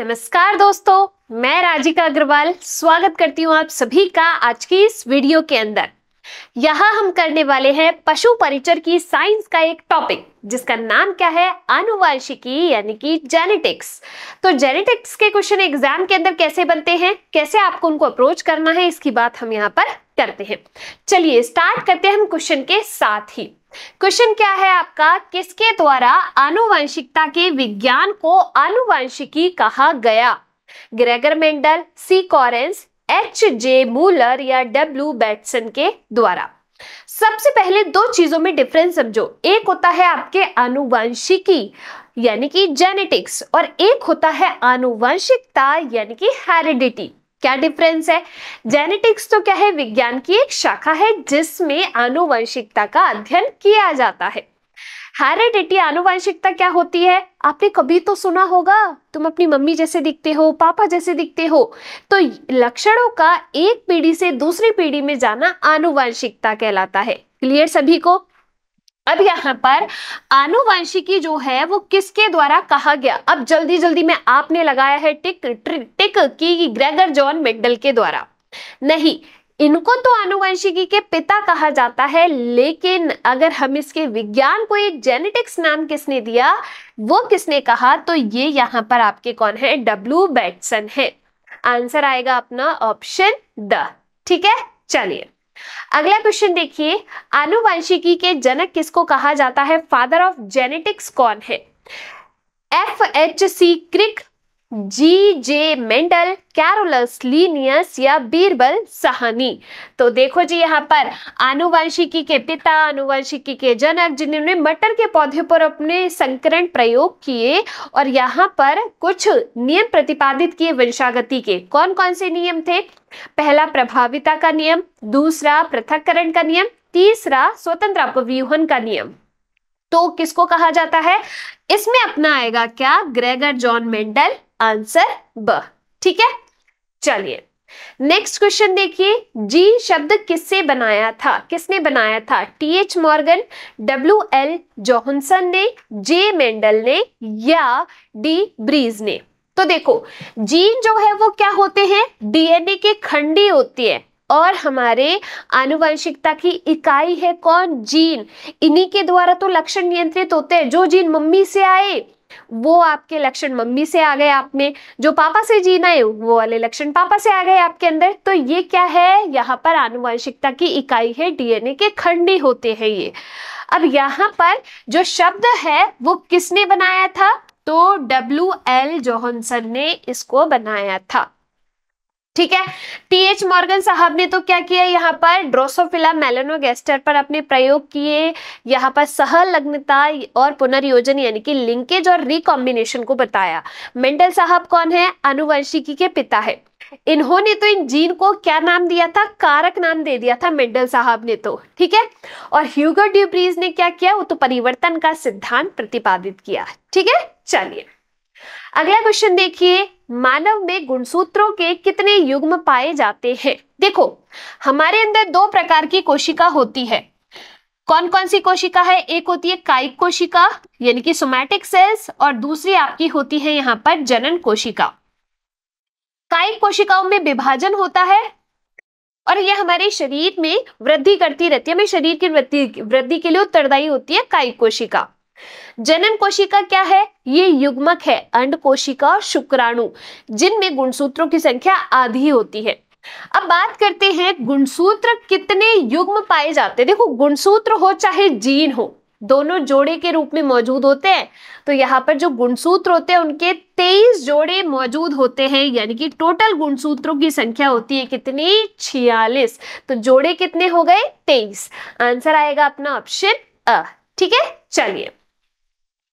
नमस्कार दोस्तों मैं राजिका अग्रवाल स्वागत करती हूँ आप सभी का आज की इस वीडियो के अंदर यहाँ हम करने वाले हैं पशु परिचर की साइंस का एक टॉपिक जिसका नाम क्या है अनुवांशिकी यानी कि जेनेटिक्स तो जेनेटिक्स के क्वेश्चन एग्जाम के अंदर कैसे बनते हैं कैसे आपको उनको अप्रोच करना है इसकी बात हम यहाँ पर करते हैं चलिए स्टार्ट करते हैं हम क्वेश्चन के साथ ही क्वेश्चन क्या है आपका किसके द्वारा आनुवंशिकता के विज्ञान को आनुवंशिकी कहा गया Gregor Mendel C Correns H J Muller या डब्ल्यू बैटसन के द्वारा सबसे पहले दो चीजों में डिफरेंस समझो एक होता है आपके आनुवंशिकी यानी कि जेनेटिक्स और एक होता है आनुवंशिकता यानी कि हेरिडिटी क्या डिफरेंस है जेनेटिक्स तो क्या है विज्ञान की एक शाखा है जिसमें आनुवंशिकता का अध्ययन किया जाता है हेरिडिटी आनुवंशिकता क्या होती है आपने कभी तो सुना होगा तुम अपनी मम्मी जैसे दिखते हो पापा जैसे दिखते हो तो लक्षणों का एक पीढ़ी से दूसरी पीढ़ी में जाना आनुवंशिकता कहलाता है क्लियर सभी को अब यहाँ पर आनुवंशिकी जो है वो किसके द्वारा कहा गया अब जल्दी जल्दी में आपने लगाया है टिक टिक की ग्रेगर जॉन मेडल के द्वारा नहीं इनको तो आनुवंशिकी के पिता कहा जाता है लेकिन अगर हम इसके विज्ञान को एक जेनेटिक्स नाम किसने दिया वो किसने कहा तो ये यहाँ पर आपके कौन है डब्ल्यू बैटसन है आंसर आएगा अपना ऑप्शन द ठीक है चलिए अगला क्वेश्चन देखिए आनुवंशिकी के जनक किसको कहा जाता है फादर ऑफ जेनेटिक्स कौन है F H C Crick G J Mendel Carolus Linnaeus या बीरबल सहानी तो देखो जी यहाँ पर आनुवंशिकी के पिता आनुवंशिकी के जनक जिन्होंने मटर के पौधे पर अपने संकरण प्रयोग किए और यहाँ पर कुछ नियम प्रतिपादित किए वंशागति के कौन कौन से नियम थे पहला प्रभाविता का नियम दूसरा पृथककरण का नियम तीसरा स्वतंत्र अपव्यूहन का नियम तो किसको कहा जाता है इसमें अपना आएगा क्या ग्रेगर जॉन मेंडल आंसर ब ठीक है चलिए नेक्स्ट क्वेश्चन देखिए जी शब्द किससे बनाया था किसने बनाया था T H Morgan W L Johannsen ने जे मेंडल ने या डी ब्रीज ने तो देखो जीन जो है वो क्या होते हैं डीएनए के खंडी होती है और हमारे आनुवंशिकता की इकाई है कौन जीन इन्हीं के द्वारा तो लक्षण नियंत्रित होते हैं जो जीन मम्मी से आए वो आपके लक्षण मम्मी से आ गए आप में जो पापा से जीन आए वो वाले लक्षण पापा से आ गए आपके अंदर तो ये क्या है यहाँ पर आनुवंशिकता की इकाई है डीएनए के खंडी होते हैं ये अब यहाँ पर जो शब्द है वो किसने बनाया था तो डब्ल्यू एल जोहनसन ने इसको बनाया था ठीक है टी एच मॉर्गन साहब ने तो क्या किया यहाँ पर ड्रोसोफिला मेलेनोगेस्टर पर अपने प्रयोग किए यहाँ पर सहलग्नता और पुनर्योजन यानी कि लिंकेज और रिकॉम्बिनेशन को बताया मेंडल साहब कौन है अनुवंशिकी के पिता है इन्होंने तो इन जीन को क्या नाम दिया था कारक नाम दे दिया था मेंडल साहब ने तो ठीक है और ह्यूगर ड्यूब्रीज ने क्या किया वो तो परिवर्तन का सिद्धांत प्रतिपादित किया ठीक है चलिए अगला क्वेश्चन देखिए मानव में गुणसूत्रों के कितने युग्म पाए जाते हैं देखो हमारे अंदर दो प्रकार की कोशिका होती है कौन कौन सी कोशिका है एक होती है कायिक कोशिका यानी कि सोमैटिक सेल्स और दूसरी आपकी होती है यहाँ पर जनन कोशिका कायिक कोशिकाओं में विभाजन होता है और यह हमारे शरीर में वृद्धि करती रहती है हमें शरीर की वृद्धि वृद्धि के लिए उत्तरदायी होती है कायिक कोशिका जनन कोशिका क्या है ये युग्मक है अंड कोशिका और शुक्राणु जिनमें गुणसूत्रों की संख्या आधी होती है अब बात करते हैं गुणसूत्र कितने युग्म पाए जाते हैं देखो गुणसूत्र हो चाहे जीन हो दोनों जोड़े के रूप में मौजूद होते हैं तो यहाँ पर जो गुणसूत्र होते हैं उनके तेईस जोड़े मौजूद होते हैं यानी कि टोटल गुणसूत्रों की संख्या होती है कितनी छियालीस तो जोड़े कितने हो गए तेईस आंसर आएगा अपना ऑप्शन अ ठीक है चलिए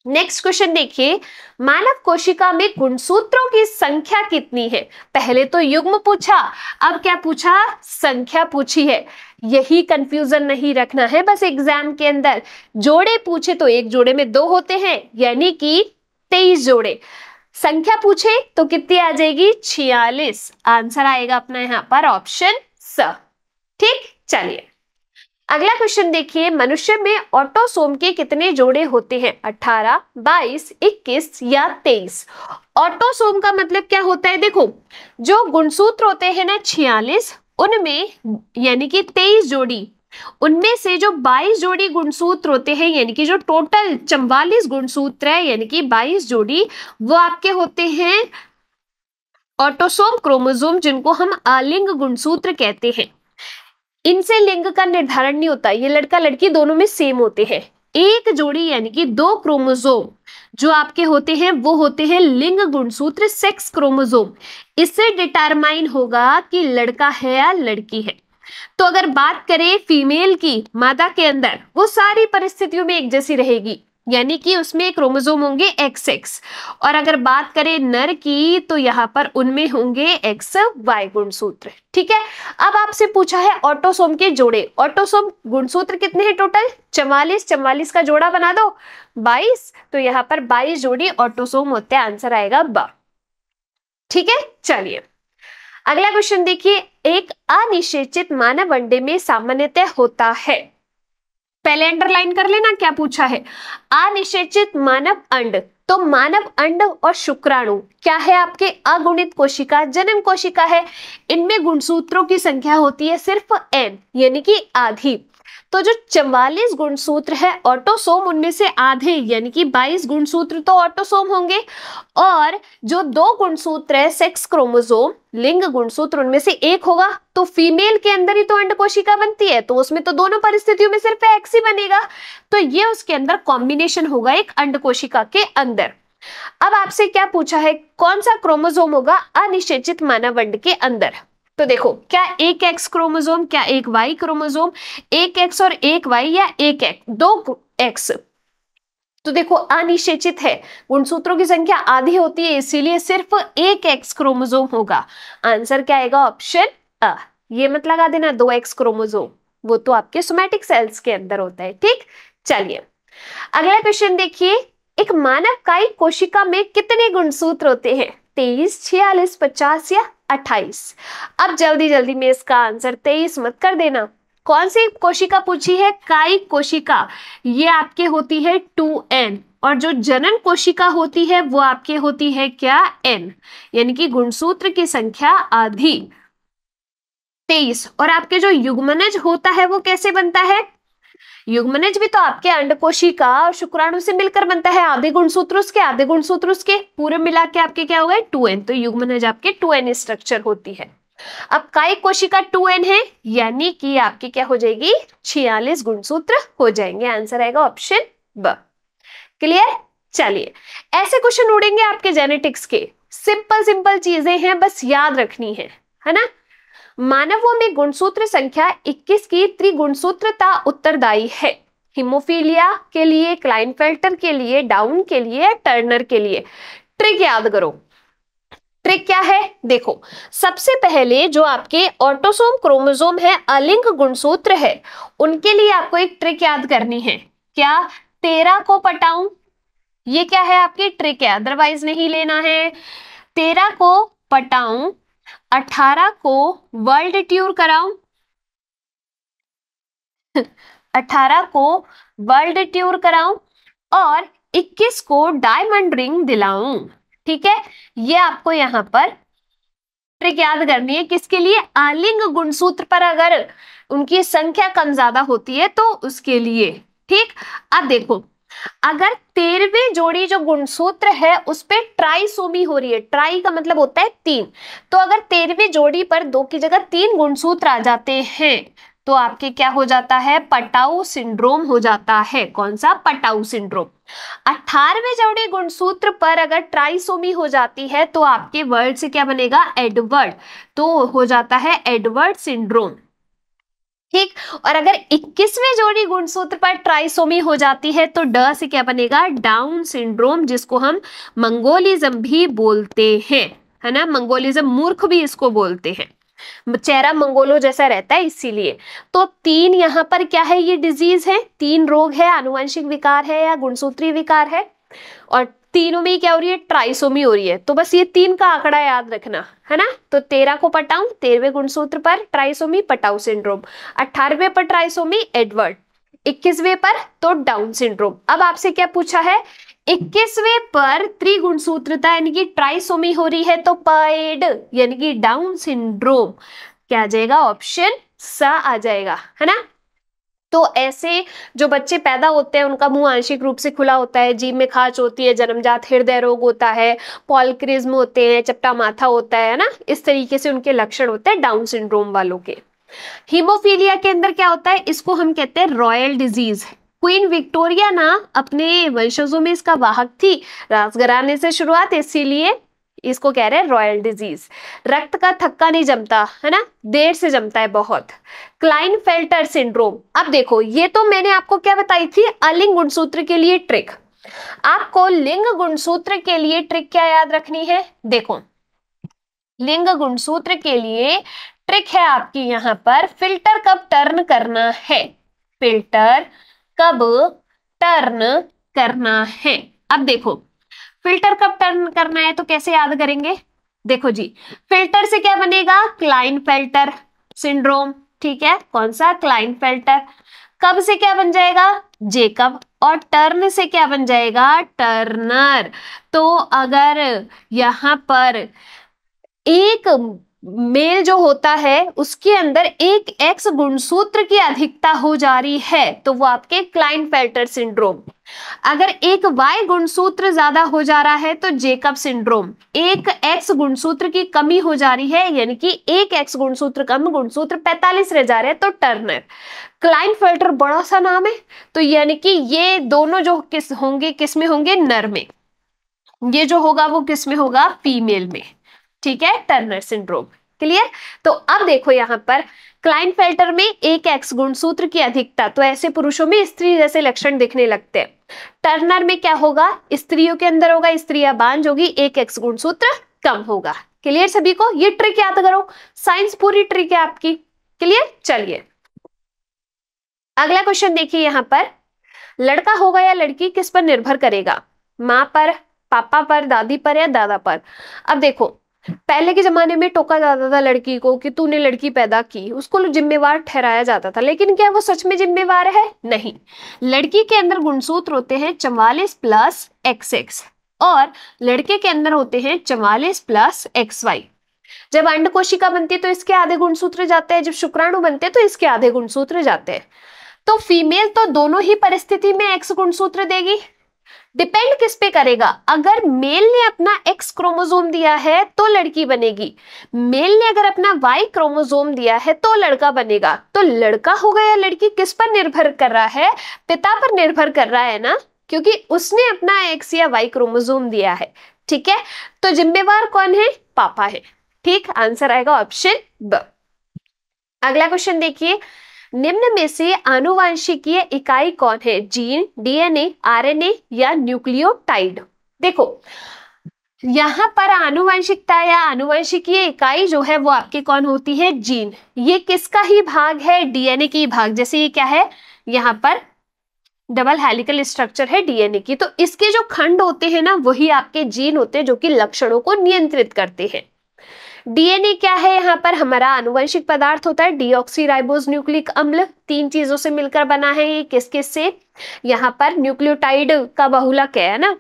नेक्स्ट क्वेश्चन देखिए मानव कोशिका में गुणसूत्रों की संख्या कितनी है पहले तो युग्म पूछा अब क्या पूछा संख्या पूछी है यही कंफ्यूजन नहीं रखना है बस एग्जाम के अंदर जोड़े पूछे तो एक जोड़े में दो होते हैं यानी कि तेईस जोड़े संख्या पूछे तो कितनी आ जाएगी छियालीस आंसर आएगा अपना यहां पर ऑप्शन स ठीक चलिए अगला क्वेश्चन देखिए मनुष्य में ऑटोसोम के कितने जोड़े होते हैं 18, 22, 21 या 23? ऑटोसोम का मतलब क्या होता है देखो जो गुणसूत्र होते हैं ना छियालीस उनमें यानी कि 23 जोड़ी उनमें से जो 22 जोड़ी गुणसूत्र होते हैं यानी कि जो टोटल चौवालीस गुणसूत्र है यानी कि 22 जोड़ी वो आपके होते हैं ऑटोसोम क्रोमोजोम जिनको हम आलिंग गुणसूत्र कहते हैं इनसे लिंग का निर्धारण नहीं होता ये लड़का लड़की दोनों में सेम होते हैं एक जोड़ी यानी कि दो क्रोमोजोम जो आपके होते हैं वो होते हैं लिंग गुणसूत्र सेक्स क्रोमोजोम इससे डिटरमाइन होगा कि लड़का है या लड़की है तो अगर बात करें फीमेल की मादा के अंदर वो सारी परिस्थितियों में एक जैसी रहेगी यानी कि उसमें क्रोमोजोम होंगे एक्स एक्स और अगर बात करें नर की तो यहाँ पर उनमें होंगे एक्स वाई गुणसूत्र ठीक है अब आपसे पूछा है ऑटोसोम के जोड़े ऑटोसोम गुणसूत्र कितने हैं टोटल चवालीस चवालीस का जोड़ा बना दो बाईस तो यहाँ पर बाईस जोड़ी ऑटोसोम होते हैं आंसर आएगा ब ठीक है चलिए अगला क्वेश्चन देखिए एक अनिश्चित मानव अंडे में सामान्यतः होता है पहले अंडरलाइन कर लेना क्या पूछा है अनिशेचित मानव अंड तो मानव अंड और शुक्राणु क्या है आपके अगुणित कोशिका जन्म कोशिका है इनमें गुणसूत्रों की संख्या होती है सिर्फ एन यानी कि आधी तो जो चवालीस गुणसूत्र है ऑटोसोम उनमें से आधे यानी कि बाईस गुणसूत्र तो ऑटोसोम होंगे और जो दो गुणसूत्र है सेक्स क्रोमोसोम लिंग गुणसूत्र उनमें से एक होगा तो फीमेल के अंदर ही तो अंडकोशिका बनती है तो उसमें तो दोनों परिस्थितियों में सिर्फ एक्स ही बनेगा तो ये उसके अंदर कॉम्बिनेशन होगा एक अंडकोशिका के अंदर अब आपसे क्या पूछा है कौन सा क्रोमोजोम होगा अनिश्चित मानव अंड के अंदर तो देखो क्या एक एक्स क्रोमोजोम क्या एक वाई क्रोमोजोम एक एक्स और एक वाई या एक एक्स दो एक्स तो देखो अनिश्चित है गुणसूत्रों की संख्या आधी होती है इसीलिए सिर्फ एक एक्स क्रोमोजोम होगा आंसर क्या आएगा ऑप्शन अ ये मत लगा देना दो एक्स क्रोमोजोम वो तो आपके सोमेटिक सेल्स के अंदर होता है ठीक चलिए अगला क्वेश्चन देखिए एक मानव काई कोशिका में कितने गुणसूत्र होते हैं तेईस छियालीस पचास या अट्ठाईस अब जल्दी जल्दी में इसका आंसर तेईस मत कर देना कौन सी कोशिका पूछी है काई कोशिका ये आपके होती है टू एन और जो जनन कोशिका होती है वो आपके होती है क्या एन यानी कि गुणसूत्र की संख्या आधी तेईस और आपके जो युग्मनज होता है वो कैसे बनता है युग्मनज भी तो आपके अंडकोशिका और शुक्राणु से मिलकर बनता है आधे गुण सूत्र उसके आधे गुण सूत्र उसके पूरे मिला के आपके क्या हो गए टू एन तो युग्मनज आपके टू एन स्ट्रक्चर होती है अब काय कोशिका टू एन है यानी कि आपके क्या हो जाएगी छियालीस गुणसूत्र हो जाएंगे आंसर आएगा ऑप्शन ब क्लियर चलिए ऐसे क्वेश्चन उड़ेंगे आपके जेनेटिक्स के सिंपल सिंपल चीजें हैं बस याद रखनी है है ना मानवों में गुणसूत्र संख्या 21 की त्रिगुणसूत्रता उत्तरदायी है हिमोफीलिया के लिए क्लाइन के लिए डाउन के लिए टर्नर के लिए ट्रिक याद करो ट्रिक क्या है देखो सबसे पहले जो आपके ऑटोसोम क्रोमोसोम है अलिंग गुणसूत्र है उनके लिए आपको एक ट्रिक याद करनी है क्या तेरा को पटाऊ ये क्या है आपकी ट्रिक है अदरवाइज नहीं लेना है तेरा को पटाऊ अठारह को वर्ल्ड टूर कराऊं अठारह को वर्ल्ड टूर कराऊं और इक्कीस को डायमंड रिंग दिलाऊं ठीक है ये आपको यहां पर ट्रिक याद करनी है किसके लिए आलिंग गुणसूत्र पर अगर उनकी संख्या कम ज्यादा होती है तो उसके लिए ठीक अब देखो अगर तेरहवीं जोड़ी जो गुणसूत्र है उस पर सोमी हो रही है ट्राई का मतलब होता है तीन तो अगर तेरहवीं जोड़ी पर दो की जगह तीन गुणसूत्र आ जाते हैं तो आपके क्या हो जाता है पटाऊ सिंड्रोम हो जाता है कौन सा पटाऊ सिंड्रोम अठारवे जोड़े गुणसूत्र पर अगर ट्राइसोमी हो जाती है तो आपके वर्ड से क्या बनेगा एडवर्ड तो हो जाता है एडवर्ड सिंड्रोम ठीक और अगर 21वें जोड़ी गुणसूत्र पर ट्राइसोमी हो जाती है तो ड से क्या बनेगा डाउन सिंड्रोम जिसको हम मंगोलिज्म भी बोलते हैं है ना मंगोलिज्म मूर्ख भी इसको बोलते हैं चेहरा मंगोलो जैसा रहता है इसीलिए तो तीन यहां पर क्या है ये डिजीज है तीन रोग है अनुवंशिक विकार है या गुणसूत्री विकार है और तीनों में क्या हो रही है ट्राइसोमी हो रही है तो बस ये तीन का आंकड़ा याद रखना है ना तो तेरह को पटाऊ तेरहवें गुणसूत्र पर ट्राइसोमी पटाऊ सिंड्रोम अठारहवे पर ट्राइसोमी एडवर्ड इक्कीसवे पर तो डाउन सिंड्रोम अब आपसे क्या पूछा है इक्कीसवे पर त्रिगुणसूत्रता यानी कि ट्राइसोमी हो रही है तो पेड यानी कि डाउन सिंड्रोम क्या आ जाएगा ऑप्शन सा आ जाएगा है ना तो ऐसे जो बच्चे पैदा होते हैं उनका मुंह आंशिक रूप से खुला होता है जीभ में खाच होती है जन्मजात हृदय रोग होता है पॉलक्रिज्म होते हैं चपटा माथा होता है ना इस तरीके से उनके लक्षण होते हैं डाउन सिंड्रोम वालों के हीमोफीलिया के अंदर क्या होता है इसको हम कहते हैं रॉयल डिजीज क्वीन विक्टोरिया ना अपने वंशजों में इसका वाहक थी राजघराने से शुरुआत इसीलिए इसको कह रहे हैं रॉयल डिजीज रक्त का थक्का नहीं जमता है ना देर से जमता है बहुत क्लाइन फेल्टर सिंड्रोम अब देखो ये तो मैंने आपको क्या बताई थी अलिंग गुणसूत्र के लिए ट्रिक आपको लिंग गुणसूत्र के लिए ट्रिक क्या याद रखनी है देखो लिंग गुणसूत्र के लिए ट्रिक है आपकी यहां पर फिल्टर कब टर्न करना है फिल्टर कब टर्न करना है अब देखो फिल्टर कब टर्न करना है तो कैसे याद करेंगे देखो जी फिल्टर से क्या बनेगा क्लाइन फिल्टर सिंड्रोम ठीक है कौन सा क्लाइन फिल्टर कब से क्या बन जाएगा जेकब और टर्न से क्या बन जाएगा टर्नर तो अगर यहां पर एक मेल जो होता है उसके अंदर एक एक्स गुणसूत्र की अधिकता हो जा रही है तो वो आपके क्लाइन फेल्टर सिंड्रोम अगर एक वाई गुणसूत्र ज्यादा हो जा रहा है तो जेकब सिंड्रोम एक एक्स गुणसूत्र की कमी हो जा रही है यानी कि एक एक्स गुणसूत्र कम गुणसूत्र 45 रह जा रहे हैं तो टर्नर क्लाइन फिल्टर बड़ा सा नाम है तो यानी कि ये दोनों जो किस होंगे किसमें होंगे नर में ये जो होगा वो किसमें में होगा फीमेल में ठीक है टर्नर सिंड्रोम क्लियर तो अब देखो यहाँ पर क्लाइन फिल्टर में एक एक्स गुण सूत्र की अधिकता तो ऐसे पुरुषों में स्त्री जैसे लक्षण दिखने लगते हैं टर्नर में क्या होगा स्त्रियों के अंदर होगा स्त्री बांझ होगी एक एक्स गुण सूत्र कम होगा क्लियर सभी को ये ट्रिक याद करो साइंस पूरी ट्रिक है आपकी क्लियर चलिए अगला क्वेश्चन देखिए यहाँ पर लड़का होगा या लड़की किस पर निर्भर करेगा माँ पर पापा पर दादी पर या दादा पर अब देखो पहले के जमाने में टोका जाता था लड़की को कि तूने लड़की पैदा की उसको जिम्मेवार ठहराया जाता था लेकिन क्या वो सच में जिम्मेवार है नहीं लड़की के अंदर गुणसूत्र होते हैं चवालीस प्लस एक्स एक्स और लड़के के अंदर होते हैं चवालीस प्लस एक्स वाई जब अंड कोशिका बनती है तो इसके आधे गुणसूत्र जाते हैं जब शुक्राणु बनते हैं तो इसके आधे गुणसूत्र जाते हैं तो फीमेल तो दोनों ही परिस्थिति में एक्स गुणसूत्र देगी डिपेंड किस पे करेगा अगर मेल ने अपना एक्स क्रोमोजोम दिया है तो लड़की बनेगी मेल ने अगर अपना वाई क्रोमोजोम दिया है तो लड़का बनेगा तो लड़का होगा या लड़की किस पर निर्भर कर रहा है पिता पर निर्भर कर रहा है ना क्योंकि उसने अपना एक्स या वाई क्रोमोजोम दिया है ठीक है तो जिम्मेवार कौन है पापा है ठीक आंसर आएगा ऑप्शन ब अगला क्वेश्चन देखिए निम्न में से आनुवंशिकीय इकाई कौन है जीन डीएनए आरएनए या न्यूक्लियोटाइड देखो यहाँ पर आनुवंशिकता या आनुवंशिकीय इकाई जो है वो आपकी कौन होती है जीन ये किसका ही भाग है डीएनए की भाग जैसे ये क्या है यहाँ पर डबल हेलिकल स्ट्रक्चर है डीएनए की तो इसके जो खंड होते हैं ना वही आपके जीन होते हैं जो कि लक्षणों को नियंत्रित करते हैं डीएनए क्या है यहाँ पर हमारा अनुवंशिक पदार्थ होता है डीऑक्सीराइबोज न्यूक्लिक अम्ल तीन चीजों से मिलकर बना है ये किस किस से यहाँ पर न्यूक्लियोटाइड का बहुलक है ना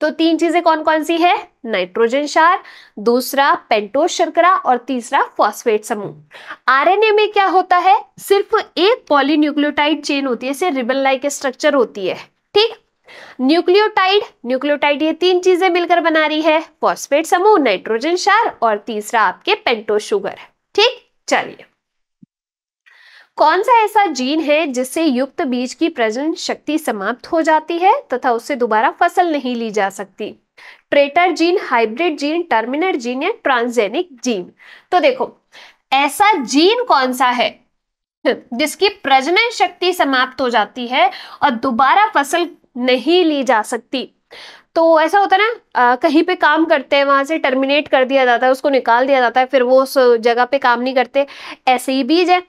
तो तीन चीजें कौन कौन सी है नाइट्रोजन शार दूसरा पेंटोस शर्करा और तीसरा फॉस्फेट समूह आरएनए में क्या होता है सिर्फ एक पॉलीन्यूक्लियोटाइड चेन होती है इसे रिबन लाइक स्ट्रक्चर होती है ठीक न्यूक्लियोटाइड न्यूक्लियोटाइड ये तीन चीजें मिलकर बना रही है फॉस्फेट समूह नाइट्रोजन शार और तीसरा आपके पेंटो शुगर है ठीक चलिए कौन सा ऐसा जीन है जिससे युक्त बीज की प्रजन शक्ति समाप्त हो जाती है तथा उससे दोबारा फसल नहीं ली जा सकती ट्रेटर gene hybrid gene terminal gene या ट्रांसजेनिक जीन तो देखो ऐसा जीन कौन सा है जिसकी प्रजनन शक्ति समाप्त हो जाती है और दोबारा फसल नहीं ली जा सकती तो ऐसा होता है ना कहीं पे काम करते हैं वहां से टर्मिनेट कर दिया जाता है उसको निकाल दिया जाता है फिर वो उस जगह पे काम नहीं करते ऐसे ही बीज है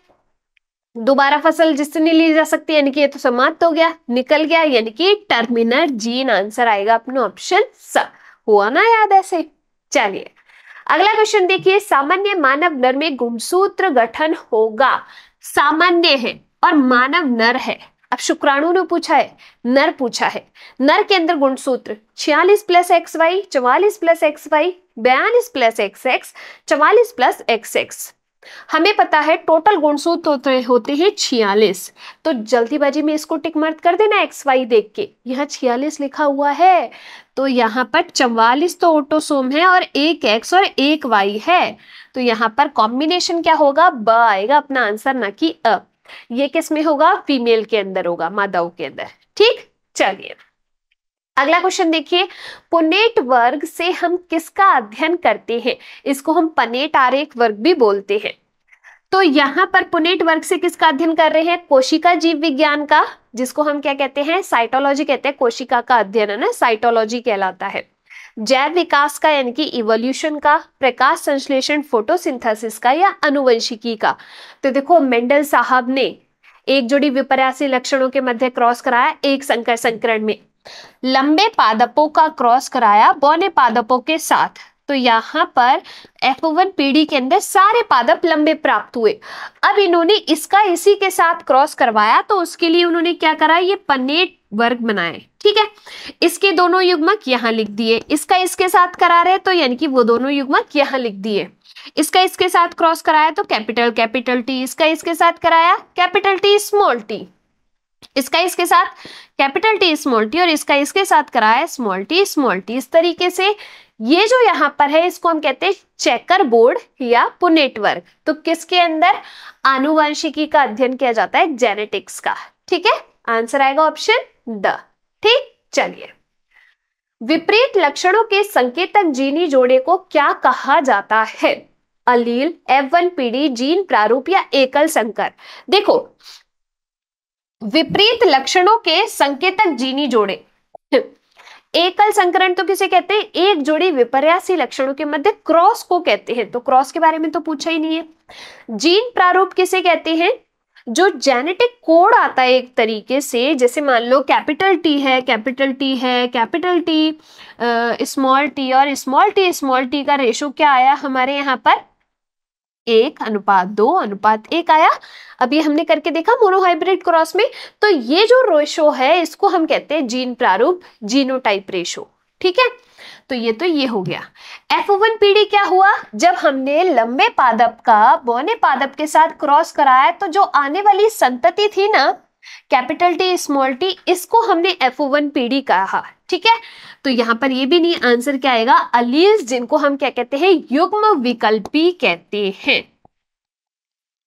दोबारा फसल जिससे नहीं ली जा सकती यानी कि ये तो समाप्त हो गया निकल गया यानी कि टर्मिनर जीन आंसर आएगा अपना ऑप्शन स हुआ ना याद ऐसे चलिए अगला क्वेश्चन देखिए सामान्य मानव नर में गुणसूत्र गठन होगा सामान्य है और मानव नर है अब शुक्राणु ने पूछा है नर पूछा है नर के अंदर गुणसूत्र छियालीस प्लस एक्स वाई चवालीस प्लस एक्स वाई बयालीस प्लस एक्स एक्स चवालीस प्लस एक्स एक्स हमें पता है टोटल गुणसूत्र होते, होते हैं छियालीस तो जल्दीबाजी में इसको टिक मार्क कर देना एक्स वाई देख के यहाँ छियालीस लिखा हुआ है तो यहाँ पर चवालीस तो ऑटोसोम है और एक एक्स और एक वाई है तो यहाँ पर कॉम्बिनेशन क्या होगा ब आएगा अपना आंसर ना कि अ ये किस में होगा फीमेल के अंदर होगा मादाओं के अंदर ठीक चलिए अगला क्वेश्चन देखिए पुनेट वर्ग से हम किसका अध्ययन करते हैं इसको हम पनेट आरेख वर्ग भी बोलते हैं तो यहां पर पुनेट वर्ग से किसका अध्ययन कर रहे हैं कोशिका जीव विज्ञान का जिसको हम क्या कहते हैं साइटोलॉजी कहते हैं कोशिका का अध्ययन है ना साइटोलॉजी कहलाता है जैव विकास का यानी कि इवोल्यूशन का प्रकाश संश्लेषण फोटोसिंथेसिस का या अनुवंशिकी का तो देखो मेंडल साहब ने एक जोड़ी विपर्यासी लक्षणों के मध्य क्रॉस कराया एक संकर संकरण में लंबे पादपों का क्रॉस कराया बौने पादपों के साथ तो यहां पर एफ F1 पीढ़ी के अंदर सारे पादप लंबे प्राप्त हुए अब इन्होंने इसका इसी के साथ क्रॉस करवाया तो उसके लिए उन्होंने क्या करा ये पनेट वर्ग बनाए ठीक है इसके दोनों युग्मक यहाँ लिख दिए इसका इसके साथ करा रहे तो यानी कि वो दोनों युग्मक यहाँ लिख दिए इसका इसके साथ क्रॉस कराया तो कैपिटल कैपिटल टी इसका इसके साथ कराया कैपिटल टी स्मॉल टी इसका इसके साथ कैपिटल टी स्मॉल टी और इसका इसके साथ कराया स्मॉल टी स्मॉल टी इस तरीके से ये जो यहाँ पर है इसको हम कहते हैं चेकर बोर्ड या पुनेट वर्ग तो किसके अंदर आनुवंशिकी का अध्ययन किया जाता है जेनेटिक्स का ठीक है आंसर आएगा ऑप्शन द ठीक चलिए विपरीत लक्षणों के संकेतक जीनी जोड़े को क्या कहा जाता है अलील एफ वन पीढ़ी जीन प्रारूप या एकल संकर देखो विपरीत लक्षणों के संकेतक जीनी जोड़े एकल संकरण तो किसे कहते हैं एक जोड़ी विपर्यासी लक्षणों के मध्य क्रॉस को कहते हैं तो क्रॉस के बारे में तो पूछा ही नहीं है जीन प्रारूप किसे कहते हैं जो जेनेटिक कोड आता है एक तरीके से जैसे मान लो कैपिटल टी है कैपिटल टी है कैपिटल टी स्मॉल टी और स्मॉल टी स्मॉल टी का रेशो क्या आया हमारे यहाँ पर एक अनुपात दो अनुपात एक आया अभी हमने करके देखा मोनोहाइब्रिड क्रॉस में तो ये जो रेशो है इसको हम कहते हैं जीन प्रारूप जीनोटाइप रेशो ठीक है तो ये तो ये हो गया एफ वन पीढ़ी क्या हुआ जब हमने लंबे पादप का बोने पादप के साथ क्रॉस कराया तो जो आने वाली संतति थी ना कैपिटल टी स्मॉल टी इसको हमने एफ वन पीढ़ी कहा ठीक है तो यहाँ पर ये भी नहीं आंसर क्या आएगा अलीस जिनको हम क्या कहते हैं युग्म विकल्पी कहते हैं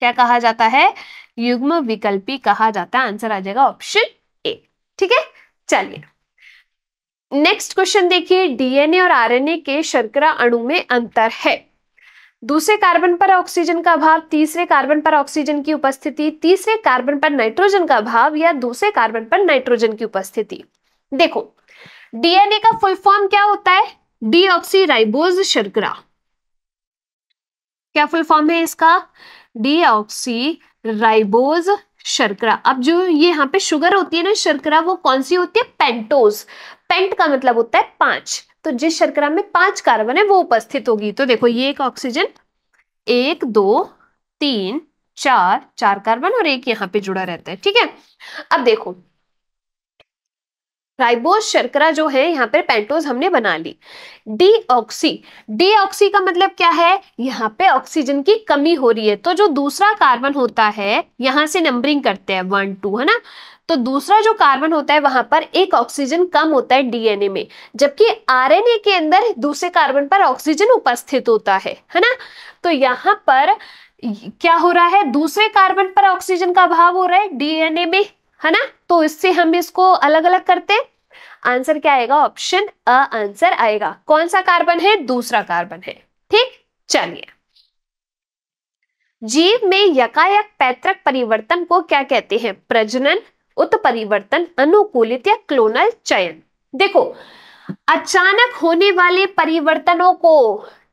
क्या कहा जाता है युग्म विकल्पी कहा जाता है आंसर आ जाएगा ऑप्शन ए ठीक है चलिए नेक्स्ट क्वेश्चन देखिए डीएनए और आरएनए के शर्करा अणु में अंतर है दूसरे कार्बन पर ऑक्सीजन का अभाव तीसरे कार्बन पर ऑक्सीजन की उपस्थिति तीसरे कार्बन पर नाइट्रोजन का अभाव या दूसरे कार्बन पर नाइट्रोजन की उपस्थिति देखो डीएनए का फुल फॉर्म क्या होता है डीऑक्सीराइबोज शर्करा क्या फुल फॉर्म है इसका डीऑक्सीराइबोज शर्करा अब जो ये यहाँ पे शुगर होती है ना शर्करा वो कौन सी होती है पेंटोज पेंट का मतलब होता है पांच तो जिस शर्करा में पांच कार्बन है वो उपस्थित होगी तो देखो ये एक ऑक्सीजन एक दो तीन चार चार कार्बन और एक यहाँ पे जुड़ा रहता है ठीक है अब देखो राइबोस शर्करा जो है यहाँ पे पेंटोज हमने बना ली डी ऑक्सी डी ऑक्सी का मतलब क्या है यहाँ पे ऑक्सीजन की कमी हो रही है तो जो दूसरा कार्बन होता है यहां से नंबरिंग करते हैं वन टू है ना तो दूसरा जो कार्बन होता है वहां पर एक ऑक्सीजन कम होता है डीएनए में जबकि आरएनए के अंदर दूसरे कार्बन पर ऑक्सीजन उपस्थित होता है है ना तो यहाँ पर क्या हो रहा है दूसरे कार्बन पर ऑक्सीजन का अभाव हो रहा है डीएनए में है ना तो इससे हम इसको अलग अलग करते हैं आंसर क्या आएगा ऑप्शन अ आंसर आएगा कौन सा कार्बन है दूसरा कार्बन है ठीक चलिए जीव में यकायक पैतृक परिवर्तन को क्या कहते हैं प्रजनन उत्परिवर्तन अनुकूलित या क्लोनल चयन देखो अचानक होने वाले परिवर्तनों को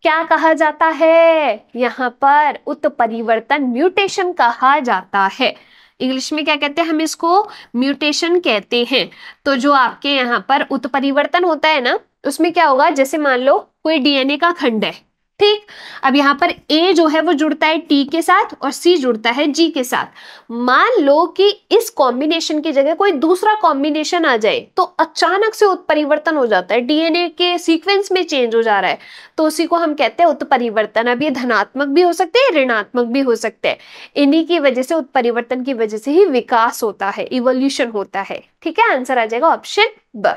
क्या कहा जाता है यहाँ पर उत्परिवर्तन म्यूटेशन कहा जाता है इंग्लिश में क्या कहते हैं हम इसको म्यूटेशन कहते हैं तो जो आपके यहाँ पर उत्परिवर्तन होता है ना उसमें क्या होगा जैसे मान लो कोई डीएनए का खंड है ठीक अब यहां पर ए जो है वो जुड़ता है टी के साथ और सी जुड़ता है जी के साथ मान लो कि इस कॉम्बिनेशन की जगह कोई दूसरा कॉम्बिनेशन आ जाए तो अचानक से उत्परिवर्तन हो जाता है डीएनए के सीक्वेंस में चेंज हो जा रहा है तो उसी को हम कहते हैं उत्परिवर्तन अब ये धनात्मक भी हो सकते हैं ऋणात्मक भी हो सकते हैं इन्हीं की वजह से उत्परिवर्तन की वजह से ही विकास होता है इवोल्यूशन होता है ठीक है आंसर आ जाएगा ऑप्शन ब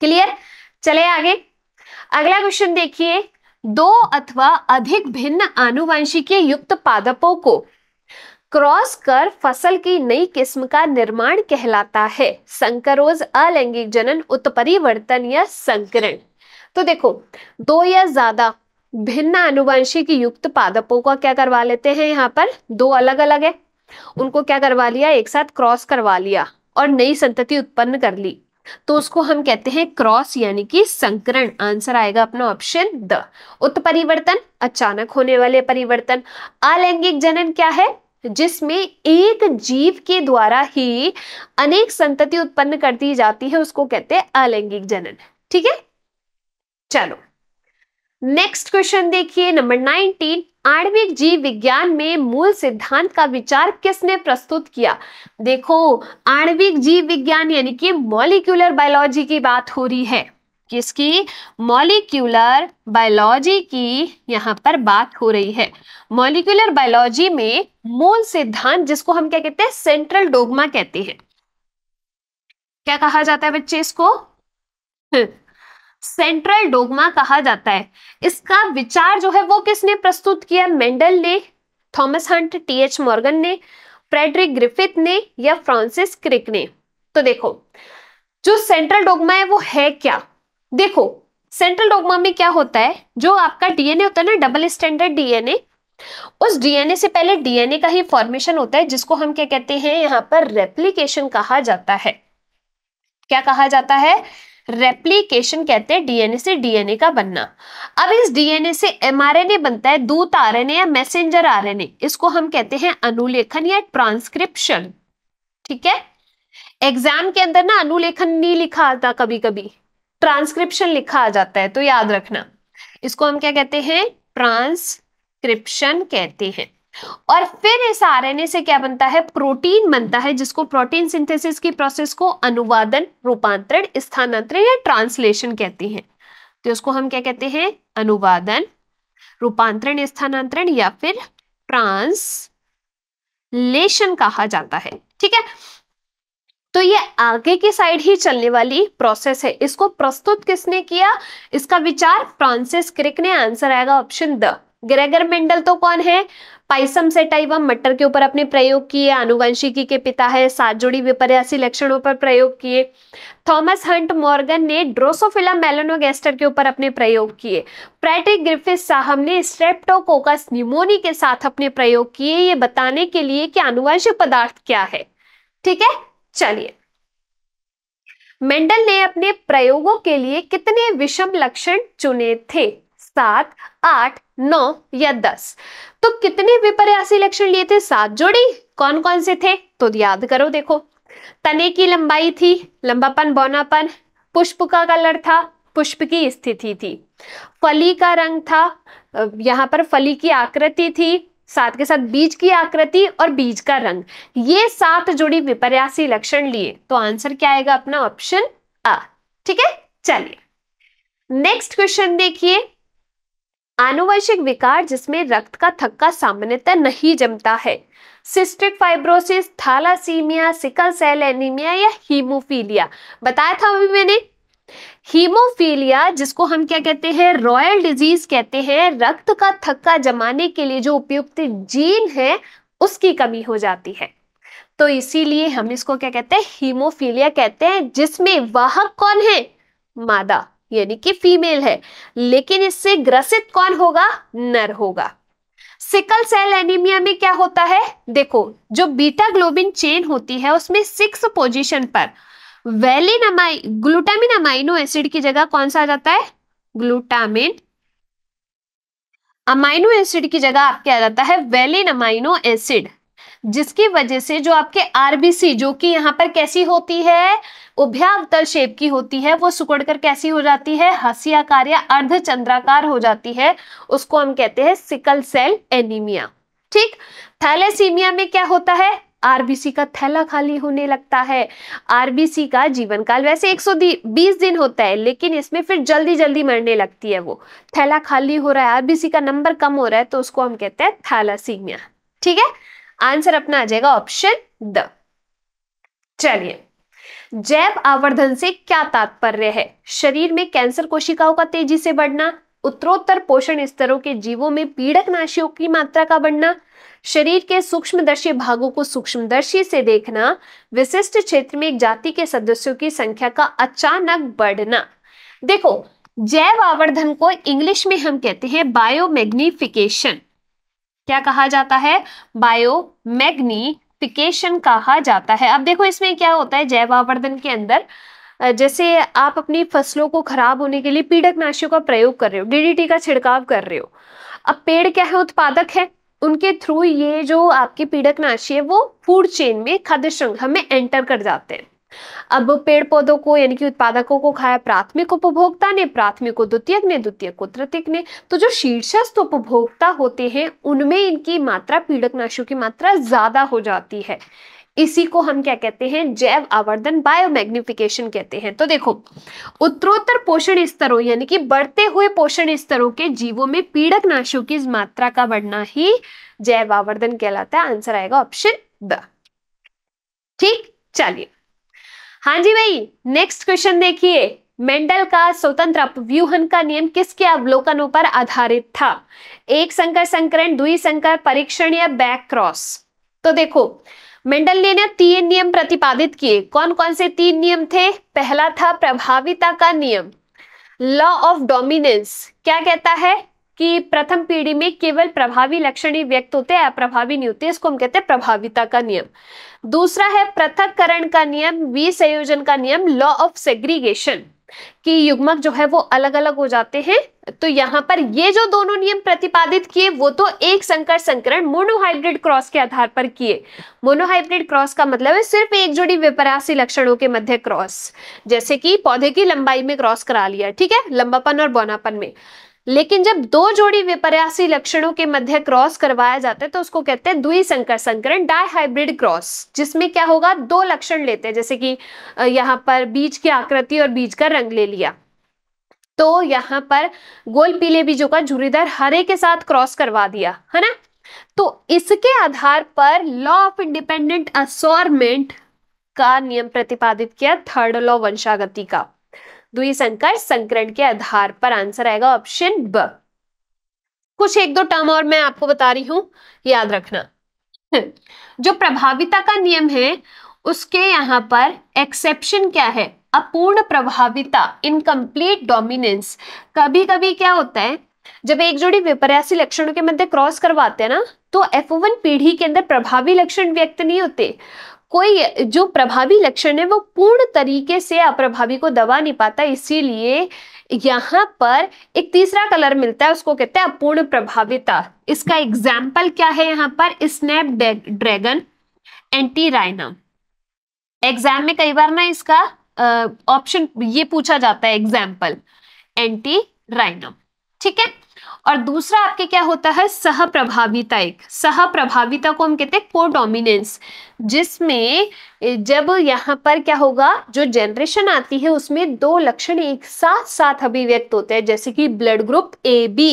क्लियर चले आगे अगला क्वेश्चन देखिए दो अथवा अधिक भिन्न आनुवंशिकी युक्त पादपों को क्रॉस कर फसल की नई किस्म का निर्माण कहलाता है संकरोज अलैंगिक जनन उत्परिवर्तन या संकरण तो देखो दो या ज्यादा भिन्न आनुवंशिक युक्त पादपों का क्या करवा लेते हैं यहाँ पर दो अलग अलग है उनको क्या करवा लिया एक साथ क्रॉस करवा लिया और नई संतति उत्पन्न कर ली तो उसको हम कहते हैं क्रॉस यानी कि संकरण आंसर आएगा अपना ऑप्शन द उत्परिवर्तन अचानक होने वाले परिवर्तन अलैंगिक जनन क्या है जिसमें एक जीव के द्वारा ही अनेक संतति उत्पन्न कर दी जाती है उसको कहते हैं अलैंगिक जनन ठीक है चलो नेक्स्ट क्वेश्चन देखिए नंबर नाइनटीन आणविक जीव विज्ञान में मूल सिद्धांत का विचार किसने प्रस्तुत किया देखो आणविक जीव विज्ञान यानी कि मॉलिक्यूलर बायोलॉजी की बात हो रही है किसकी मॉलिक्यूलर बायोलॉजी की यहाँ पर बात हो रही है मॉलिक्यूलर बायोलॉजी में मूल सिद्धांत जिसको हम क्या कहते हैं सेंट्रल डोगमा कहते हैं क्या कहा जाता है बच्चे इसको सेंट्रल डोगमा कहा जाता है इसका विचार जो है वो किसने प्रस्तुत किया मेंडल ने Thomas Hunt T H Morgan ने फ्रेडरिक ग्रिफिथ ने या फ्रांसिस क्रिक ने तो देखो जो सेंट्रल डोगमा है वो है क्या देखो सेंट्रल डोगमा में क्या होता है जो आपका डीएनए होता है ना डबल स्टैंडर्ड डीएनए उस डीएनए से पहले डीएनए का ही फॉर्मेशन होता है जिसको हम क्या कहते हैं यहां पर रेप्लीकेशन कहा जाता है क्या कहा जाता है रेप्लीकेशन कहते हैं डीएनए से डीएनए का बनना अब इस डीएनए से एमआरएनए बनता है दूत आरएनए या मैसेंजर आरएनए इसको हम कहते हैं अनुलेखन या ट्रांसक्रिप्शन ठीक है एग्जाम के अंदर ना अनुलेखन नहीं लिखा आता कभी कभी ट्रांसक्रिप्शन लिखा आ जाता है तो याद रखना इसको हम क्या कहते हैं ट्रांसक्रिप्शन कहते हैं और फिर इस आरएनए से क्या बनता है प्रोटीन बनता है जिसको प्रोटीन सिंथेसिस की प्रोसेस को अनुवादन रूपांतरण स्थानांतरण या ट्रांसलेशन कहती हैं तो इसको हम क्या कहते हैं अनुवादन रूपांतरण स्थानांतरण या फिर ट्रांसलेशन कहा जाता है ठीक है तो ये आगे की साइड ही चलने वाली प्रोसेस है इसको प्रस्तुत किसने किया इसका विचार फ्रांसिस क्रिक ने आंसर आएगा ऑप्शन द ग्रेगर मेंडल तो कौन है पाइसम सेटाइवा मटर के ऊपर अपने प्रयोग किए आनुवंशिकी के पिता है सात जोड़ी विपर्यासी लक्षणों पर प्रयोग किए थॉमस हंट मॉर्गन ने ड्रोसोफिला मेलोनोगेस्टर के ऊपर अपने प्रयोग किए प्रैटिक ग्रिफिस साहब ने स्ट्रेप्टोकोकस निमोनी के साथ अपने प्रयोग किए ये बताने के लिए कि आनुवंशिक पदार्थ क्या है ठीक है चलिए मेंडल ने अपने प्रयोगों के लिए कितने विषम लक्षण चुने थे सात आठ नौ या दस तो कितने विपर्यास लक्षण लिए थे सात जोड़ी कौन कौन से थे तो याद करो देखो तने की लंबाई थी लंबापन बौनापन पुष्प का कलर था पुष्प की स्थिति थी फली का रंग था यहाँ पर फली की आकृति थी साथ के साथ बीज की आकृति और बीज का रंग ये सात जोड़ी विपर्यासी लक्षण लिए तो आंसर क्या आएगा अपना ऑप्शन अ ठीक है चलिए नेक्स्ट क्वेश्चन देखिए आनुवंशिक विकार जिसमें रक्त का थक्का सामान्यतः नहीं जमता है cystic fibrosis thalassaemia sickle cell anaemia या हीमोफीलिया बताया था अभी मैंने हीमोफीलिया जिसको हम क्या कहते हैं रॉयल डिजीज कहते हैं रक्त का थक्का जमाने के लिए जो उपयुक्त जीन है उसकी कमी हो जाती है तो इसीलिए हम इसको क्या कहते हैं हीमोफीलिया कहते हैं जिसमें वाहक कौन है मादा यानी कि फीमेल है लेकिन इससे ग्रसित कौन होगा नर होगा सिकल सेल एनीमिया में क्या होता है देखो जो बीटा ग्लोबिन चेन होती है उसमें सिक्स पोजीशन पर वेलिन अमाइ ग्लूटामिन अमाइनो एसिड की जगह कौन सा आ जाता है ग्लूटामिन अमाइनो एसिड की जगह आपके आ जाता है वेलिन अमाइनो एसिड जिसकी वजह से जो आपके आरबीसी जो कि यहां पर कैसी होती है उभ्यांतर शेप की होती है वो सुकड़कर कैसी हो जाती है हसियाकार या अर्ध चंद्राकार हो जाती है उसको हम कहते हैं सिकल सेल एनीमिया ठीक थैलेसीमिया में क्या होता है आरबीसी का थैला खाली होने लगता है आरबीसी का जीवन काल वैसे 120 दिन होता है लेकिन इसमें फिर जल्दी जल्दी मरने लगती है वो थैला खाली हो रहा है आरबीसी का नंबर कम हो रहा है तो उसको हम कहते हैं थैलासीमिया ठीक है आंसर अपना आ जाएगा ऑप्शन द चलिए जैव आवर्धन से क्या तात्पर्य है शरीर में कैंसर कोशिकाओं का तेजी से बढ़ना उत्तरोत्तर पोषण स्तरों के जीवों में पीड़क नाशियों की मात्रा का बढ़ना शरीर के सूक्ष्मदर्शी भागों को सूक्ष्मदर्शी से देखना विशिष्ट क्षेत्र में एक जाति के सदस्यों की संख्या का अचानक बढ़ना देखो जैव आवर्धन को इंग्लिश में हम कहते हैं बायोमैग्निफिकेशन क्या कहा जाता है बायोमैग्नी एप्लीकेशन कहा जाता है अब देखो इसमें क्या होता है जैव आवर्धन के अंदर जैसे आप अपनी फसलों को खराब होने के लिए पीड़कनाशियों का प्रयोग कर रहे हो डीडीटी का छिड़काव कर रहे हो अब पेड़ क्या है उत्पादक है उनके थ्रू ये जो आपके नाशी है वो फूड चेन में खाद्य श्रृंखला में एंटर कर जाते हैं अब पेड़ पौधों को यानी कि उत्पादकों को खाया प्राथमिक उपभोक्ता ने प्राथमिक द्वितीयक ने द्वितीय को तृतीय ने तो जो शीर्षस्थ उपभोक्ता होते हैं उनमें इनकी मात्रा पीड़क नाशों की मात्रा ज्यादा हो जाती है इसी को हम क्या कहते हैं जैव आवर्धन बायोमैग्निफिकेशन कहते हैं तो देखो उत्तरोत्तर पोषण स्तरों यानी कि बढ़ते हुए पोषण स्तरों के जीवों में पीड़क नाशों की मात्रा का बढ़ना ही जैव आवर्धन कहलाता है आंसर आएगा ऑप्शन द ठीक चलिए हाँ जी भाई नेक्स्ट क्वेश्चन देखिए मेंडल का स्वतंत्र अपव्यूहन का नियम किसके अवलोकनों पर आधारित था एक संकर संकरण दुई संकर परीक्षण या बैक क्रॉस तो देखो मेंडल ने ना तीन नियम प्रतिपादित किए कौन कौन से तीन नियम थे पहला था प्रभाविता का नियम लॉ ऑफ डोमिनेंस क्या कहता है कि प्रथम पीढ़ी में केवल प्रभावी लक्षण ही व्यक्त होते हैं अप्रभावी नहीं होते इसको हम कहते हैं प्रभाविता का नियम दूसरा है पृथककरण का नियम विसंयोजन का नियम लॉ ऑफ सेग्रीगेशन कि युग्मक जो है वो अलग अलग हो जाते हैं तो यहां पर ये जो दोनों नियम प्रतिपादित किए वो तो एक संकर संकरण मोनोहाइब्रिड क्रॉस के आधार पर किए मोनोहाइब्रिड क्रॉस का मतलब है सिर्फ एक जोड़ी विपरासी लक्षणों के मध्य क्रॉस जैसे कि पौधे की लंबाई में क्रॉस करा लिया ठीक है लंबापन और बौनापन में लेकिन जब दो जोड़ी विपर्यासी लक्षणों के मध्य क्रॉस करवाया जाता है तो उसको कहते हैं संकर संकरण डायहाइब्रिड क्रॉस जिसमें क्या होगा दो लक्षण लेते हैं जैसे कि यहाँ पर बीज की आकृति और बीज का रंग ले लिया तो यहाँ पर गोल पीले बीजों का झुरीदार हरे के साथ क्रॉस करवा दिया है ना तो इसके आधार पर लॉ ऑफ इंडिपेंडेंट असोरमेंट का नियम प्रतिपादित किया थर्ड लॉ वंशागति का द्विसंकर संकरण के आधार पर आंसर आएगा ऑप्शन ब कुछ एक दो टर्म और मैं आपको बता रही हूं याद रखना जो प्रभाविता का नियम है उसके यहां पर एक्सेप्शन क्या है अपूर्ण प्रभाविता इनकम्प्लीट डोमिनेंस कभी कभी क्या होता है जब एक जोड़ी विपर्यासी लक्षणों के मध्य क्रॉस करवाते हैं ना तो एफ पीढ़ी के अंदर प्रभावी लक्षण व्यक्त नहीं होते कोई जो प्रभावी लक्षण है वो पूर्ण तरीके से अप्रभावी को दबा नहीं पाता इसीलिए यहाँ पर एक तीसरा कलर मिलता है उसको कहते हैं अपूर्ण प्रभाविता इसका एग्जाम्पल क्या है यहाँ पर snapdragon antirrhinum exam में कई बार ना इसका ऑप्शन ये पूछा जाता है एग्जाम्पल एंटी राइनम ठीक है और दूसरा आपके क्या होता है सह प्रभाविता एक सह प्रभाविता को हम कहते हैं को डोमिनेंस जिसमें जब यहाँ पर क्या होगा जो जनरेशन आती है उसमें दो लक्षण एक साथ साथ अभिव्यक्त होते हैं जैसे कि blood group A B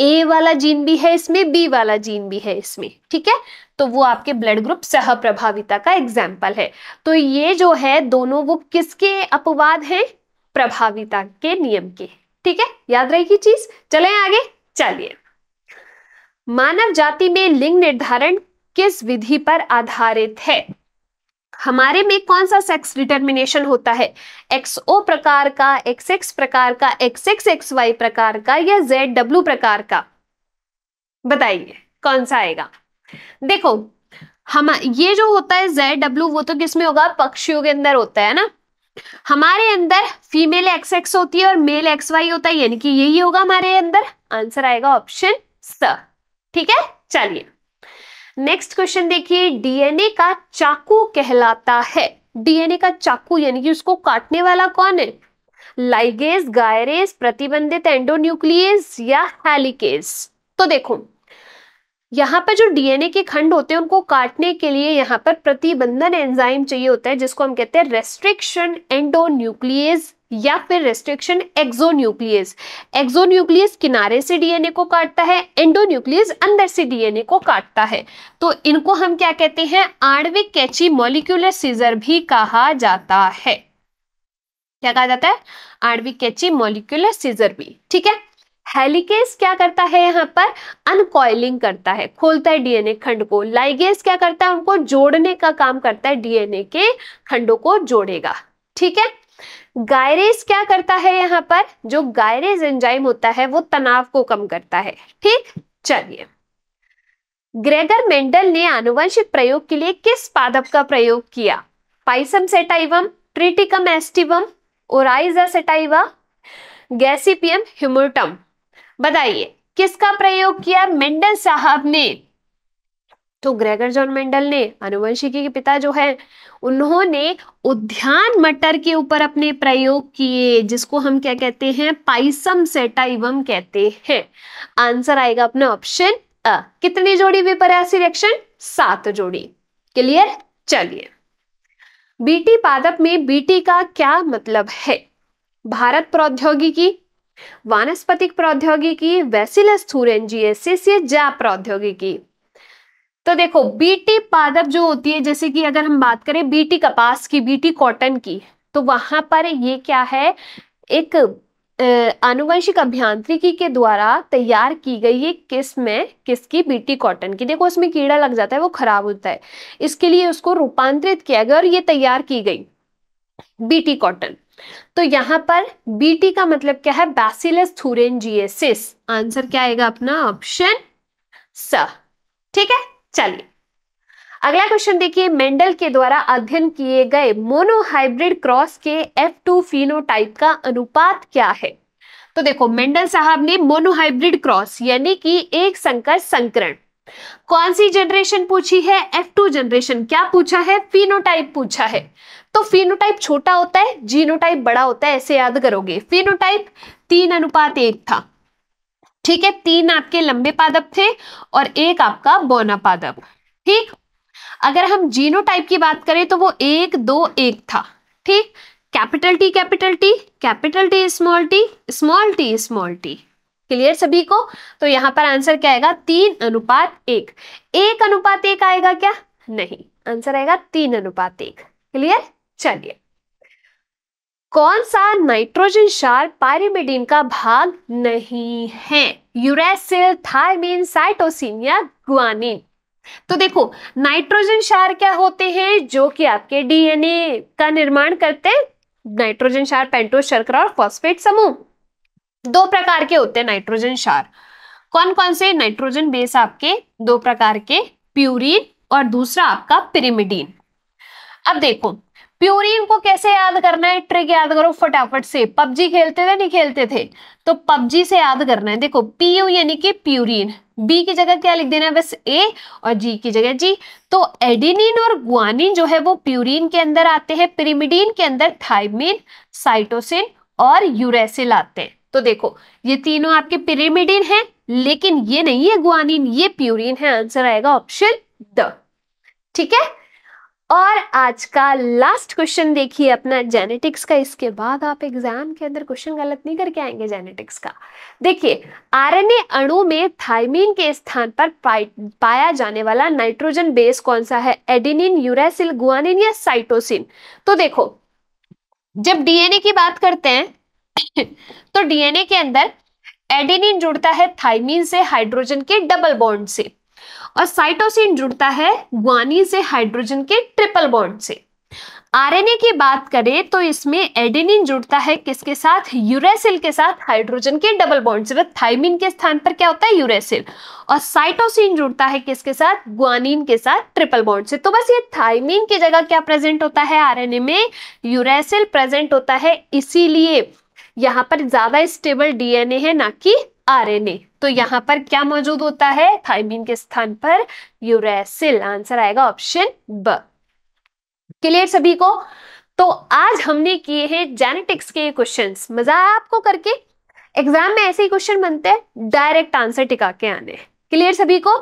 A वाला जीन भी है इसमें बी वाला जीन भी है इसमें ठीक है तो वो आपके ब्लड ग्रुप सह प्रभाविता का एग्जाम्पल है तो ये जो है दोनों वो किसके अपवाद हैं प्रभाविता के नियम के ठीक है याद रहेगी चीज चले आगे चलिए मानव जाति में लिंग निर्धारण किस विधि पर आधारित है हमारे में कौन सा सेक्स डिटर्मिनेशन होता है एक्सओ प्रकार का एक्स एक्स प्रकार का एक्स एक्स एक्स वाई प्रकार का या जेड डब्ल्यू प्रकार का बताइए कौन सा आएगा देखो हम ये जो होता है जेड डब्ल्यू वो तो किसमें होगा पक्षियों के अंदर होता है ना हमारे अंदर फीमेल एक्स एक्स होती है और मेल एक्स वाई होता है यानी कि यही होगा हमारे अंदर आंसर आएगा ऑप्शन स ठीक है चलिए नेक्स्ट क्वेश्चन देखिए डीएनए का चाकू कहलाता है डीएनए का चाकू यानी कि उसको काटने वाला कौन है लाइगेज गायरेज प्रतिबंधित एंडोन्यूक्लियस या हेलिकेस तो देखो यहाँ पर जो डीएनए के खंड होते हैं उनको काटने के लिए यहाँ पर प्रतिबंधन एंजाइम चाहिए होता है जिसको हम कहते हैं रेस्ट्रिक्शन एंडोन्यूक्लियस या फिर रेस्ट्रिक्शन एक्सोन्यूक्लियस एक्सोन्यूक्लियस किनारे से डीएनए को काटता है एंडोन्यूक्लियस अंदर से डीएनए को काटता है तो इनको हम क्या कहते हैं आणविक कैची मॉलिक्यूलर सीजर भी कहा जाता है क्या कहा जाता है आणविक कैची मॉलिक्यूलर सीजर भी ठीक है हेलिकेस क्या करता है यहाँ पर अनकॉइलिंग करता है खोलता है डीएनए खंड को लाइगेस क्या करता है उनको जोड़ने का काम करता है डीएनए के खंडों को जोड़ेगा ठीक है गायरेज क्या करता है यहाँ पर जो गायरेज एंजाइम होता है वो तनाव को कम करता है ठीक चलिए ग्रेगर मेंडल ने आनुवंशिक प्रयोग के लिए किस पादप का प्रयोग किया Pisum sativum Triticum aestivum Oryza sativa Gossypium ह्यूमोटम बताइए किसका प्रयोग किया मेंडल साहब ने तो ग्रेगर जॉन मेंडल ने अनुवंशिकी के पिता जो है उन्होंने उद्यान मटर के ऊपर अपने प्रयोग किए जिसको हम क्या कहते हैं पाइसम सेटाइवम कहते हैं आंसर आएगा अपना ऑप्शन अ कितनी जोड़ी विपरासी रिएक्शन सात जोड़ी क्लियर चलिए बीटी पादप में बीटी का क्या मतलब है भारत प्रौद्योगिकी वानस्पतिक प्रौद्योगिकी वेसिलस थूरेंजिएसिस ये जैप प्रौद्योगिकी तो देखो बीटी पादप जो होती है जैसे कि अगर हम बात करें बीटी कपास की बीटी कॉटन की तो वहां पर ये क्या है एक आनुवंशिक अभियांत्रिकी के द्वारा तैयार की गई ये किस्म में किसकी बीटी कॉटन की देखो उसमें कीड़ा लग जाता है वो खराब होता है इसके लिए उसको रूपांतरित किया गया और ये तैयार की गई बीटी कॉटन तो यहां पर बीटी का मतलब क्या है बैसिलस थुरेंजिएसिस आंसर क्या आएगा अपना ऑप्शन स ठीक है चलिए अगला क्वेश्चन देखिए मेंडल के द्वारा अध्ययन किए गए मोनोहाइब्रिड क्रॉस के एफ टू फिनोटाइप का अनुपात क्या है तो देखो मेंडल साहब ने मोनोहाइब्रिड क्रॉस यानी कि एक संकर संकरण कौन सी जनरेशन पूछी है एफ टू जनरेशन क्या पूछा है फिनोटाइप पूछा है तो फिनोटाइप छोटा होता है जीनोटाइप बड़ा होता है ऐसे याद करोगे फिनोटाइप तीन अनुपात एक था ठीक है तीन आपके लंबे पादप थे और एक आपका बोना पादप ठीक अगर हम जीनोटाइप की बात करें तो वो एक दो एक था ठीक capital T capital T capital T small T small T small T clear सभी को तो यहां पर आंसर क्या आएगा तीन अनुपात एक एक अनुपात एक आएगा क्या नहीं आंसर आएगा तीन अनुपात एक क्लियर चलिए कौन सा नाइट्रोजन शार पायरिमिडीन का भाग नहीं है यूरेसिल थायमिन साइटोसिन या ग्वानिन तो देखो नाइट्रोजन क्षार क्या होते हैं जो कि आपके डीएनए का निर्माण करते हैं नाइट्रोजन शार पेंटो शर्करा और फॉस्फेट समूह दो प्रकार के होते हैं नाइट्रोजन शार कौन कौन से नाइट्रोजन बेस आपके दो प्रकार के प्यूरिन और दूसरा आपका पिरिमिडीन अब देखो प्यूरिन को कैसे याद करना है ट्रिक याद करो फटाफट से पबजी खेलते थे नहीं खेलते थे तो पबजी से याद करना है देखो पीयू यानी कि प्यूरिन बी की जगह क्या लिख देना है बस ए और जी की जगह जी तो एडिनिन और गुआनिन जो है वो प्यूरिन के अंदर आते हैं पिरिमिडीन के अंदर थाइमिन साइटोसिन और यूरेसिल आते हैं तो देखो ये तीनों आपके पिरिमिडीन है लेकिन ये नहीं है गुआनिन ये प्यूरिन है आंसर आएगा ऑप्शन द ठीक है और आज का लास्ट क्वेश्चन देखिए अपना जेनेटिक्स का इसके बाद आप एग्जाम के अंदर क्वेश्चन गलत नहीं करके आएंगे जेनेटिक्स का देखिए आरएनए अणु में थायमिन के स्थान पर पाया जाने वाला नाइट्रोजन बेस कौन सा है एडिनिन यूरेसिल गुआनिन या साइटोसिन तो देखो जब डीएनए की बात करते हैं तो डीएनए के अंदर एडिनिन जुड़ता है थाइमिन से हाइड्रोजन के डबल बॉन्ड से और साइटोसिन जुड़ता है ग्वानी से हाइड्रोजन के ट्रिपल बॉन्ड से आरएनए की बात करें तो इसमें एडेनिन जुड़ता है किसके साथ यूरेसिल के साथ हाइड्रोजन के डबल बॉन्ड से थाइमिन मतलब के स्थान पर क्या होता है यूरेसिल और साइटोसिन जुड़ता है किसके साथ ग्वानिन के साथ ट्रिपल बॉन्ड से तो बस ये थाइमिन की जगह क्या प्रेजेंट होता है आरएनए में यूरेसिल प्रेजेंट होता है इसीलिए यहाँ पर ज्यादा स्टेबल डीएनए है ना कि आरएनए तो यहाँ पर क्या मौजूद होता है थाइमिन के स्थान पर यूरेसिल आंसर आएगा ऑप्शन ब क्लियर सभी को तो आज हमने किए हैं जेनेटिक्स के क्वेश्चंस मजा आया आपको करके एग्जाम में ऐसे ही क्वेश्चन बनते हैं डायरेक्ट आंसर टिका के आने क्लियर सभी को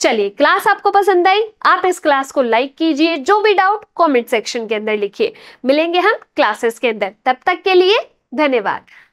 चलिए क्लास आपको पसंद आई आप इस क्लास को लाइक कीजिए जो भी डाउट कमेंट सेक्शन के अंदर लिखिए मिलेंगे हम क्लासेस के अंदर तब तक के लिए धन्यवाद